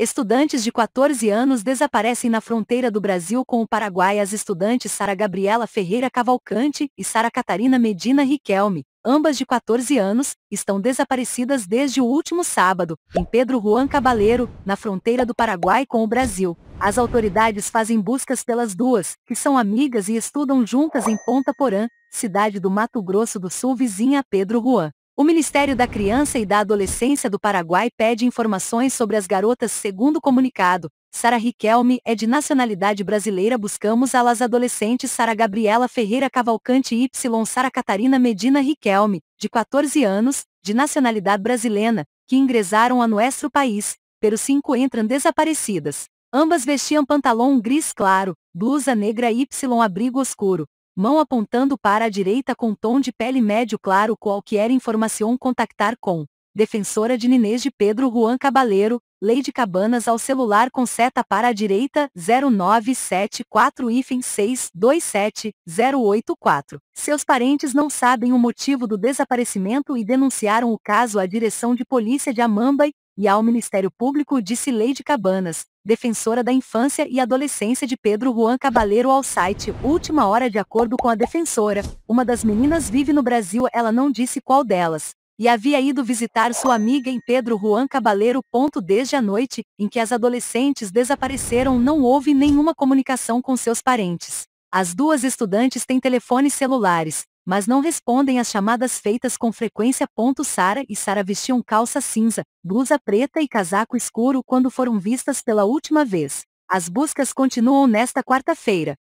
Estudantes de 14 anos desaparecem na fronteira do Brasil com o Paraguai. As estudantes Sara Gabriela Ferreira Cavalcante e Sara Catarina Medina Riquelme, ambas de 14 anos, estão desaparecidas desde o último sábado, em Pedro Juan Cabaleiro, na fronteira do Paraguai com o Brasil. As autoridades fazem buscas pelas duas, que são amigas e estudam juntas em Ponta Porã, cidade do Mato Grosso do Sul vizinha a Pedro Juan. O Ministério da Criança e da Adolescência do Paraguai pede informações sobre as garotas segundo comunicado. Sara Riquelme é de nacionalidade brasileira. Buscamos las adolescentes Sara Gabriela Ferreira Cavalcante Y. Sara Catarina Medina Riquelme, de 14 anos, de nacionalidade brasileira, que ingressaram a nosso país, pero cinco entram desaparecidas. Ambas vestiam pantalão gris claro, blusa negra y abrigo escuro, mão apontando para a direita com tom de pele médio claro qualquer informação contactar com defensora de Ninês de Pedro Juan Cabaleiro, lei de cabanas ao celular com seta para a direita 0974-627-084. Seus parentes não sabem o motivo do desaparecimento e denunciaram o caso à direção de polícia de Amambay e ao Ministério Público disse Leide Cabanas, defensora da infância e adolescência de Pedro Juan Cabaleiro ao site Última Hora de acordo com a defensora, uma das meninas vive no Brasil ela não disse qual delas, e havia ido visitar sua amiga em Pedro Juan Cabaleiro. Desde a noite em que as adolescentes desapareceram não houve nenhuma comunicação com seus parentes. As duas estudantes têm telefones celulares, mas não respondem às chamadas feitas com frequência. Sara e Sara vestiam calça cinza, blusa preta e casaco escuro quando foram vistas pela última vez. As buscas continuam nesta quarta-feira,